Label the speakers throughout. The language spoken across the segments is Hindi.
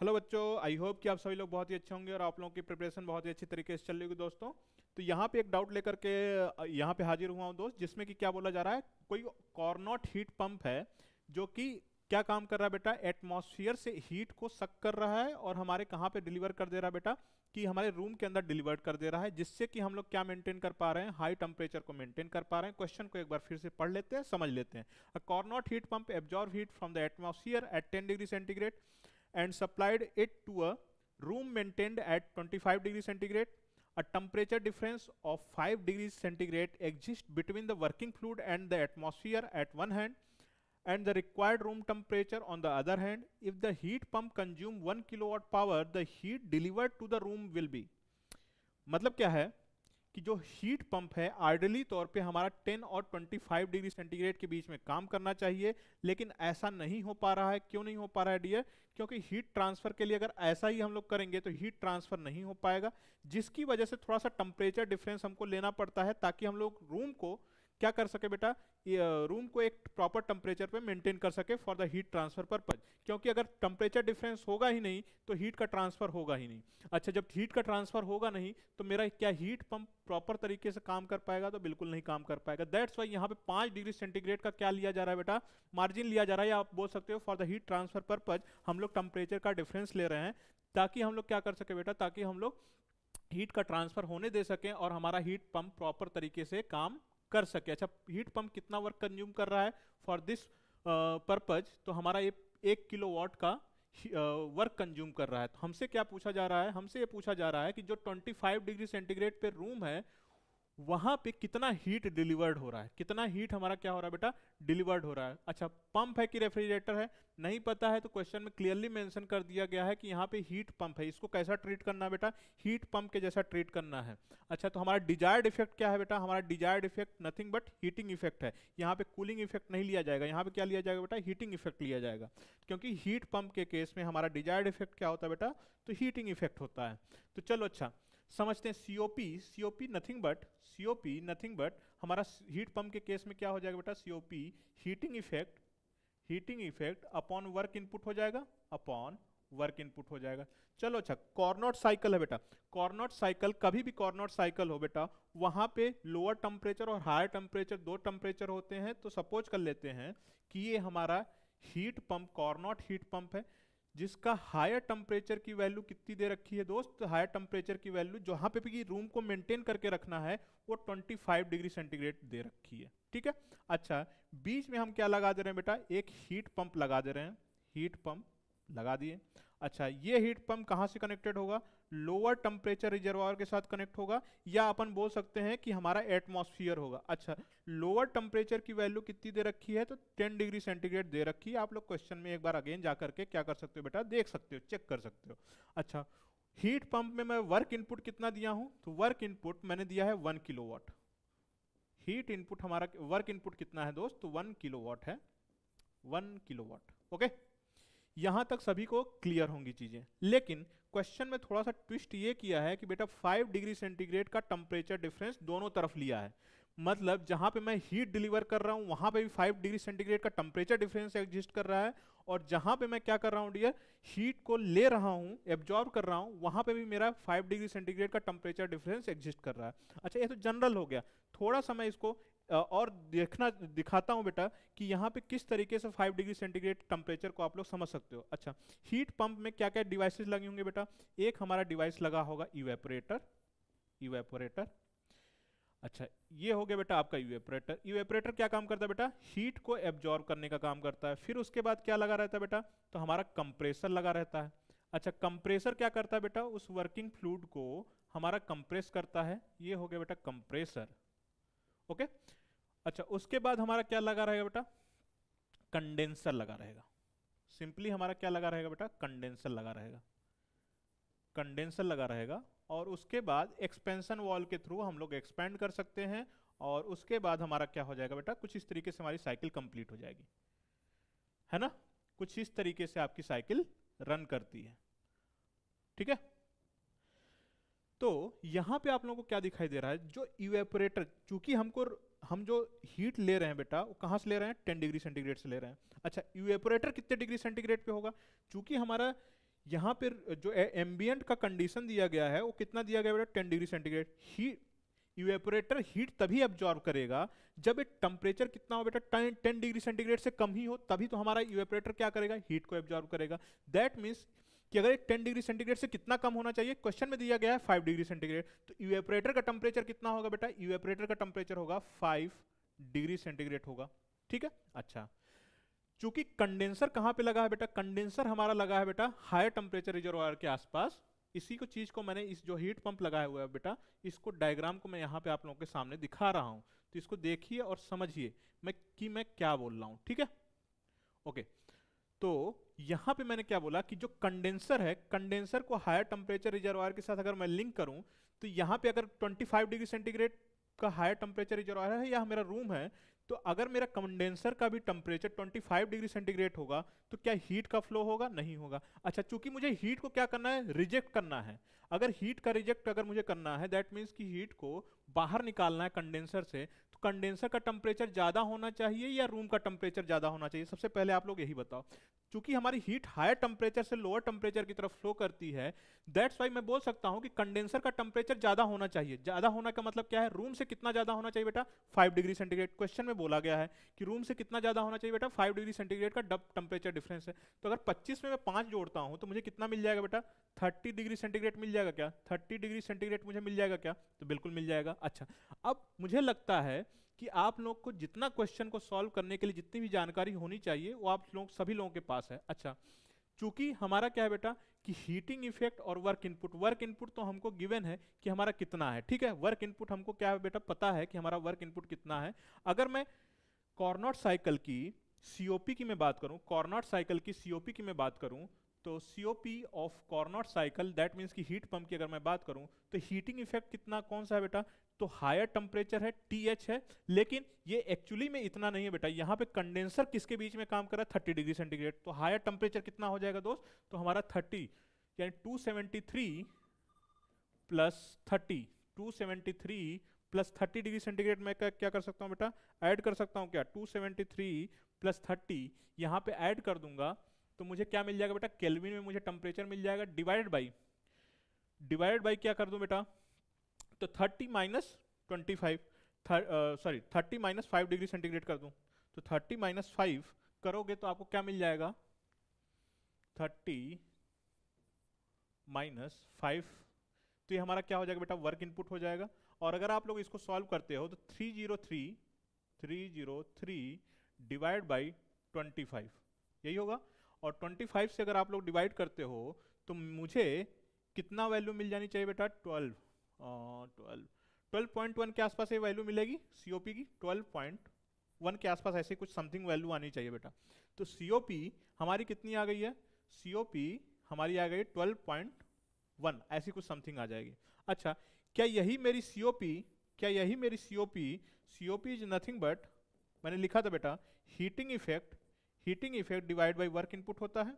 Speaker 1: हेलो बच्चों आई होप कि आप सभी लोग बहुत ही अच्छे होंगे और आप लोगों की प्रिपरेशन बहुत ही अच्छी तरीके से चल रही होगी दोस्तों तो यहाँ पे एक डाउट लेकर के यहाँ पे हाजिर हुआ हूँ दोस्त जिसमें कि क्या बोला जा रहा है कोई कॉर्नॉट हीट पंप है जो कि क्या काम कर रहा है बेटा एटमोसफियर से हीट को सक कर रहा है और हमारे कहाँ पे डिलीवर कर दे रहा है बेटा कि हमारे रूम के अंदर डिलीवर कर दे रहा है जिससे कि हम लोग क्या मेंटेन कर पा रहे हैं हाई टेम्परेचर को मेंटेन कर पा रहे हैं क्वेश्चन को एक बार फिर से पढ़ लेते हैं समझ लेते हैं Carnot heat pump absorb heat from the atmosphere at ten degree centigrade and supplied it to a room maintained at 25 degree centigrade a temperature difference of 5 degrees centigrade exists between the working fluid and the atmosphere at one hand and the required room temperature on the other hand if the heat pump consume 1 kilowatt power the heat delivered to the room will be मतलब क्या है कि जो हीट पंप है आइडली तौर पे हमारा 10 और 25 डिग्री सेंटीग्रेड के बीच में काम करना चाहिए लेकिन ऐसा नहीं हो पा रहा है क्यों नहीं हो पा रहा है डियर क्योंकि हीट ट्रांसफर के लिए अगर ऐसा ही हम लोग करेंगे तो हीट ट्रांसफर नहीं हो पाएगा जिसकी वजह से थोड़ा सा टेम्परेचर डिफरेंस हमको लेना पड़ता है ताकि हम लोग रूम को क्या कर सके बेटा रूम को एक प्रॉपर टेम्परेचर पे मेंटेन कर सके for the heat transfer purpose क्योंकि अगर टेम्परेचर डिफरेंस होगा ही नहीं तो हीट का ट्रांसफर होगा ही नहीं अच्छा जब हीट का ट्रांसफर होगा नहीं तो मेरा क्या हीट पंप प्रॉपर तरीके से काम कर पाएगा तो बिल्कुल नहीं काम कर पाएगा दैट्स वाई यहाँ पे पांच डिग्री सेंटीग्रेड का क्या लिया जा रहा है बेटा मार्जिन लिया जा रहा है या आप बोल सकते हो for the heat transfer purpose हम लोग टेम्परेचर का डिफरेंस ले रहे हैं ताकि हम लोग क्या कर सके बेटा ताकि हम लोग हीट का ट्रांसफर होने दे सकें और हमारा हीट पंप प्रॉपर तरीके से काम कर सके अच्छा हीट पंप कितना वर्क कंज्यूम कर रहा है फॉर दिस पर्पज तो हमारा ये एक किलो वॉट का वर्क uh, कंज्यूम कर रहा है तो हमसे क्या पूछा जा रहा है हमसे ये पूछा जा रहा है कि जो 25 डिग्री सेंटीग्रेड पे रूम है वहां पे कितना हीट डिलीवर्ड हो रहा है कितना हीट हमारा क्या हो रहा है बेटा डिलीवर्ड हो रहा है अच्छा पंप है कि रेफ्रिजरेटर है नहीं पता है तो क्वेश्चन में क्लियरली मेंशन कर दिया गया है कि यहाँ पे हीट पंप है इसको कैसा ट्रीट करना है बेटा हीट पंप के जैसा ट्रीट करना है अच्छा तो हमारा डिजायर्ड इफेक्ट क्या है बेटा हमारा desired effect nothing but heating effect है यहाँ पे कूलिंग इफेक्ट नहीं लिया जाएगा यहाँ पे क्या लिया जाएगा बेटा हीटिंग इफेक्ट लिया जाएगा क्योंकि हीट पंप के केस में हमारा डिजायर्ड इफेक्ट क्या होता है बेटा तो हीटिंग इफेक्ट होता है तो चलो अच्छा समझते हैं COP COP nothing but COP nothing but हमारा हीट पंप के केस में क्या हो जाएगा बेटा COP heating effect heating effect upon work input हो जाएगा अपॉन वर्क इनपुट हो जाएगा चलो अच्छा कॉर्नोट साइकिल है बेटा कॉर्नोट साइकिल कभी भी कॉर्नोट साइकिल हो बेटा वहां पे लोअर टेम्परेचर और हायर टेम्परेचर दो टेम्परेचर होते हैं तो सपोज कर लेते हैं कि ये हमारा heat pump Carnot heat pump है जिसका हायर टेम्परेचर की वैल्यू कितनी दे रखी है दोस्त हायर तो टेम्परेचर की वैल्यू जहां पे भी रूम को मेंटेन करके रखना है वो 25 डिग्री सेंटीग्रेड दे रखी है ठीक है अच्छा बीच में हम क्या लगा दे रहे हैं बेटा एक हीट पंप लगा दे रहे हैं हीट पंप लगा दिए अच्छा ये हीट पंप कहाँ से कनेक्टेड होगा लोअर टेम्परेचर रिजर्वायर के साथ कनेक्ट होगा या अपन बोल सकते हैं कि हमारा एटमॉस्फियर होगा अच्छा लोअर टेम्परेचर की वैल्यू कितनी दे रखी है तो 10 डिग्री सेंटीग्रेड दे रखी है आप लोग क्वेश्चन में एक बार अगेन जा करके क्या कर सकते हो बेटा देख सकते हो चेक कर सकते हो अच्छा हीट पंप में मैं वर्क इनपुट कितना दिया हूँ तो वर्क इनपुट मैंने दिया है वन किलो हीट इनपुट हमारा वर्क इनपुट कितना है दोस्त वन किलो तो है वन किलो ओके यहां तक सभी को क्लियर होंगी चीजें लेकिन क्वेश्चन में थोड़ा सा ट्विस्ट ये किया है कि बेटा 5 डिग्री सेंटीग्रेड का टेम्परेचर डिफरेंस दोनों तरफ लिया है मतलब जहां पे मैं हीट डिलीवर कर रहा हूं वहां पे भी 5 डिग्री सेंटीग्रेड का टेम्परेचर डिफरेंस एग्जिस्ट कर रहा है और जहां पे मैं क्या कर रहा हूं डियर हीट को ले रहा हूं एब्जॉर्व कर रहा हूं वहां पे भी मेरा 5 डिग्री सेंटीग्रेड का टेम्परेचर डिफरेंस एग्जिस्ट कर रहा है अच्छा ये तो जनरल हो गया थोड़ा सा मैं इसको और देखना दिखाता हूँ बेटा कि यहाँ पे किस तरीके से 5 डिग्री सेंटीग्रेड टेम्परेचर को आप लोग समझ सकते हो अच्छा हीट पंप में क्या क्या डिवाइसेस लगे होंगे बेटा एक हमारा डिवाइस लगा होगा इवेपोरेटर इवेपोरेटर अच्छा ये हो गया बेटा आपका इवेपोरेटर इवेपोरेटर क्या काम करता है बेटा हीट को एब्जॉर्ब करने का काम करता है फिर उसके बाद क्या लगा रहता है बेटा तो हमारा कंप्रेसर लगा रहता है अच्छा कंप्रेसर क्या करता है बेटा उस वर्किंग फ्लूड को हमारा कंप्रेस करता है ये हो गया बेटा कंप्रेसर ओके okay? अच्छा उसके बाद हमारा क्या लगा रहेगा बेटा कंडेंसर लगा रहेगा सिंपली हमारा क्या लगा रहेगा बेटा कंडेंसर लगा रहेगा कंडेंसर लगा रहेगा और उसके बाद एक्सपेंशन वॉल के थ्रू हम लोग एक्सपेंड कर सकते हैं और उसके बाद हमारा क्या हो जाएगा बेटा कुछ इस तरीके से हमारी साइकिल कंप्लीट हो जाएगी है ना कुछ इस तरीके से आपकी साइकिल रन करती है ठीक है तो यहां पे आप लोगों को क्या दिखाई दे रहा है जो इवेपोरेटर चूंकि हमको हम जो हीट ले रहे हैं बेटा वो कहाँ से ले रहे हैं टेन डिग्री सेंटीग्रेड से ले रहे हैं अच्छा यूएपोरेटर कितने डिग्री सेंटीग्रेड पे होगा चूंकि हमारा यहाँ पर जो एम्बियंट का कंडीशन दिया गया है वो कितना दिया गया बेटा टेन डिग्री सेंटीग्रेड ही यूएपोरेटर हीट तभी एब्जॉर्व करेगा जब एक टेम्परेचर कितना हो बेटा टेन डिग्री सेंटीग्रेड से कम ही हो तभी तो हमारा यूएपोरेटर क्या करेगा हीट को एब्जॉर्व करेगा दैट मीन्स कि अगर एक टेन डिग्री सेंटीग्रेड से कितना कम होना चाहिए क्वेश्चन में दिया गया है फाइव डिग्री सेंटीग्रेड तो इवेपरेटर का टेम्परेचर कितना होगा बेटा इवेपरेटर का टेम्परेचर होगा फाइव डिग्री सेंटीग्रेड होगा ठीक है अच्छा चूंकि कंडेंसर कहां पे लगा है बेटा कंडेंसर हमारा लगा है बेटा हायर टेम्परेचर रिजर्वायर के आसपास इसी को चीज को मैंने इस जो हीट पंप लगाया हुआ है बेटा इसको डायग्राम को मैं यहाँ पे आप लोगों के सामने दिखा रहा हूं तो इसको देखिए और समझिए मैं कि मैं क्या बोल रहा हूं ठीक है ओके okay. तो यहां पे मैंने क्या बोला कि जो कंडेंसर है कंडेंसर को हायर टेम्परेचर रिजर्वायर के साथ अगर मैं लिंक करूं तो यहां पे अगर 25 डिग्री सेंटीग्रेड का हायर टेम्परेचर रिजर्वायर है या मेरा रूम है तो अगर मेरा कंडेंसर का भी टेम्परेचर 25 डिग्री सेंटीग्रेड होगा तो क्या हीट का फ्लो होगा नहीं होगा अच्छा चूंकि मुझे हीट को क्या करना है रिजेक्ट करना है अगर हीट का रिजेक्ट अगर मुझे करना है दैट मीन्स कि हीट को बाहर निकालना है कंडेंसर से कंडेंसर का टेम्परेचर ज़्यादा होना चाहिए या रूम का टेम्परेचर ज़्यादा होना चाहिए सबसे पहले आप लोग यही बताओ चूंकि हमारी हीट हायर टेम्परेचर से लोअर टेम्परेचर की तरफ फ्लो करती है दैट्स वाई मैं बोल सकता हूँ कि कंडेंसर का टेम्परेचर ज़्यादा होना चाहिए ज़्यादा होना का मतलब क्या है रूम से कितना ज़्यादा होना चाहिए बेटा फाइव डिग्री सेंटीग्रेड क्वेश्चन में बोला गया है कि रूम से कितना ज़्यादा होना चाहिए बेटा फाइव डिग्री सेंटीग्रेड का डब टेम्परेचर डिफरेंस है तो अगर पच्चीस में मैं पाँच जोड़ता हूँ तो मुझे कितना मिल जाएगा बेटा थर्टी डिग्री सेंटीग्रेड मिल जाएगा क्या थर्टी डिग्री सेंटीग्रेड मुझे मिल जाएगा क्या तो बिल्कुल मिल जाएगा अच्छा अब मुझे लगता है कि आप लोग को जितना क्वेश्चन को सॉल्व करने के लिए जितनी भी जानकारी होनी चाहिए वो आप लोग सभी लोगों के पास है अच्छा चूंकि हमारा क्या है बेटा कि हीटिंग इफेक्ट और वर्क इनपुट वर्क इनपुट तो हमको गिवन है कि हमारा कितना है ठीक है वर्क इनपुट हमको क्या है बेटा पता है कि हमारा वर्क इनपुट कितना है अगर मैं कॉर्नॉट साइकिल की सीओपी की मैं बात करूं कॉर्नॉट साइकिल की सीओपी की मैं बात करूं तो COP of Carnot cycle that means की हीट पंप की अगर मैं बात करूं तो हीटिंग इफेक्ट कितना कौन सा है बेटा तो हायर टेम्परेचर है टी है लेकिन ये एक्चुअली में इतना नहीं है बेटा यहाँ पे कंडेंसर किसके बीच में काम कर रहा है 30 डिग्री सेंटीग्रेड तो हायर टेम्परेचर कितना हो जाएगा दोस्त तो हमारा 30 यानी 273 seventy three plus thirty two plus thirty degree centigrade में क्या कर सकता हूँ बेटा ऐड कर सकता हूँ क्या 273 सेवेंटी थ्री प्लस थर्टी यहाँ पे ऐड कर दूंगा तो मुझे क्या मिल जाएगा बेटा केल्विन में मुझे टेम्परेचर मिल जाएगा डिवाइडेड बाई डिवाइडेड बाई क्या कर दूं बेटा तो thirty minus twenty five sorry thirty minus five degree centigrade कर दूं तो थर्टी माइनस फाइव करोगे तो आपको क्या मिल जाएगा थर्टी माइनस फाइव तो ये हमारा क्या हो जाएगा बेटा वर्क इनपुट हो जाएगा और अगर आप लोग इसको सॉल्व करते हो तो three zero three three zero three divide by twenty five यही होगा और 25 से अगर आप लोग डिवाइड करते हो तो मुझे कितना वैल्यू मिल जानी चाहिए बेटा 12 ट्वेल्व ट्वेल्व पॉइंट वन के आसपास ये वैल्यू मिलेगी सीओपी की ट्वेल्व पॉइंट वन के आसपास ऐसी कुछ समथिंग वैल्यू आनी चाहिए बेटा तो सीओपी हमारी कितनी आ गई है सीओपी हमारी आ गई ट्वेल्व पॉइंट वन ऐसी कुछ समथिंग आ जाएगी अच्छा क्या यही मेरी सीओपी क्या यही मेरी COP COP is nothing but मैंने लिखा था बेटा heating effect heating effect divide by work input होता है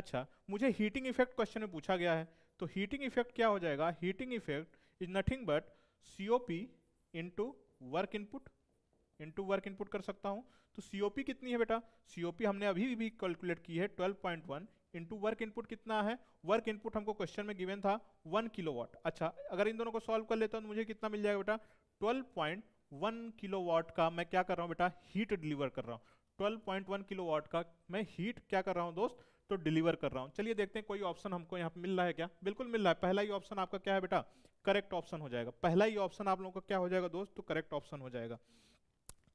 Speaker 1: अच्छा मुझे हीटिंग इफेक्ट क्वेश्चन में पूछा गया है तो हीटिंग इफेक्ट क्या हो जाएगा heating effect is nothing but C O P into work input into work input कर सकता हूँ तो सी कितनी है बेटा सी हमने अभी भी कैलकुलेट की है 12.1 point one into work input कितना है वर्क इनपुट हमको क्वेश्चन में गिवेन था 1 किलोवाट अच्छा अगर इन दोनों को सॉल्व कर लेता हूँ तो मुझे कितना मिल जाएगा बेटा ट्वेल्व 12.1 किलोवाट का मैं क्या कर रहा हूँ बेटा हीट डिलीवर कर रहा हूँ 12.1 किलोवाट का मैं हीट क्या कर रहा हूं दोस्त तो डिलीवर कर रहा हूं चलिए देखते हैं कोई ऑप्शन हमको यहाँ पे मिल रहा है क्या बिल्कुल मिल रहा है पहला ही ऑप्शन आपका क्या है बेटा करेक्ट ऑप्शन हो जाएगा पहला ही ऑप्शन आप लोगों का क्या हो जाएगा दोस्त तो करेक्ट ऑप्शन हो जाएगा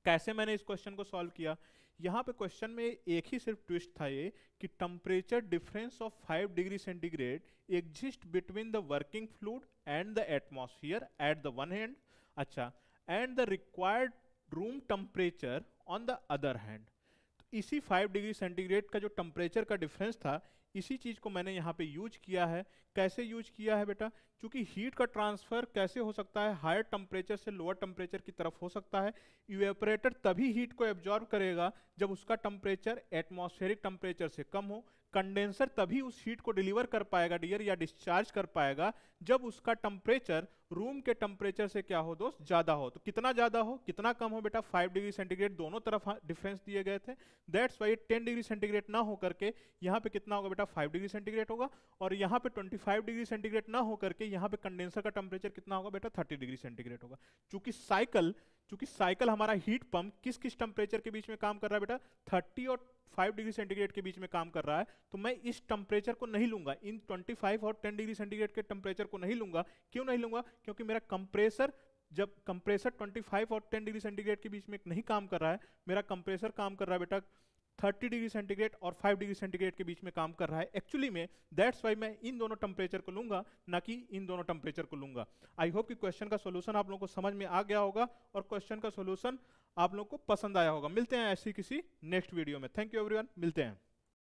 Speaker 1: कैसे मैंने इस क्वेश्चन को सॉल्व किया यहाँ पे क्वेश्चन में एक ही सिर्फ ट्विस्ट था ये कि temperature difference of five degree centigrade exist between the working fluid and the atmosphere at the one hand अच्छा and the required room temperature on the other hand इसी फाइव डिग्री सेंटीग्रेड का जो टेम्परेचर का डिफरेंस था इसी चीज़ को मैंने यहाँ पे यूज किया है कैसे यूज किया है बेटा क्योंकि हीट का ट्रांसफ़र कैसे हो सकता है हायर टेम्परेचर से लोअर टेम्परेचर की तरफ हो सकता है इवेपरेटर तभी हीट को एब्जॉर्व करेगा जब उसका टेम्परेचर एटमॉस्फेरिक टेम्परेचर से कम हो कंडेंसर तभी उस हीट को डिलीवर कर पाएगा डियर या डिस्चार्ज कर पाएगा जब उसका टेम्परेचर रूम के टेम्परेचर से क्या हो दोस्त ज्यादा हो तो कितना ज्यादा हो कितना कम हो बेटा 5 डिग्री सेंटीग्रेड दोनों तरफ डिफरेंस हाँ, दिए गए थे दैट्स वाई 10 डिग्री सेंटीग्रेड ना होकर के यहाँ पे कितना होगा बेटा 5 डिग्री सेंटीग्रेड होगा और यहाँ पे 25 डिग्री सेंटीग्रेड ना होकर करके यहाँ पे कंडेंसर का टेम्परेचर कितना होगा बेटा थर्टी डिग्री सेंटीग्रेड होगा चूंकि साइकिल चूंकि साइकिल हमारा हीट पंप किस किस टेम्परेचर के बीच में काम कर रहा है बेटा थर्टी और फाइव डिग्री सेंटीग्रेड के बीच में काम कर रहा है तो मैं इस टेम्परेचर को नहीं लूंगा इन 25 और 10 डिग्री सेंटीग्रेड के टेम्परेचर को नहीं लूंगा क्यों नहीं लूंगा क्योंकि मेरा कंप्रेसर जब कंप्रेसर 25 और 10 डिग्री सेंटीग्रेड के बीच में नहीं काम कर रहा है मेरा कंप्रेसर काम कर रहा है बेटा 30 डिग्री सेंटीग्रेड और 5 डिग्री सेंटीग्रेड के बीच में काम कर रहा है एक्चुअली में दैट्स वाई मैं इन दोनों टेम्परेचर को लूंगा ना कि इन दोनों टेम्परेचर को लूंगा आई होप कि क्वेश्चन का सोल्यूशन आप लोगों को समझ में आ गया होगा और क्वेश्चन का सोल्यूशन आप लोगों को पसंद आया होगा मिलते हैं ऐसी किसी नेक्स्ट वीडियो में थैंक यू एवरीवन मिलते हैं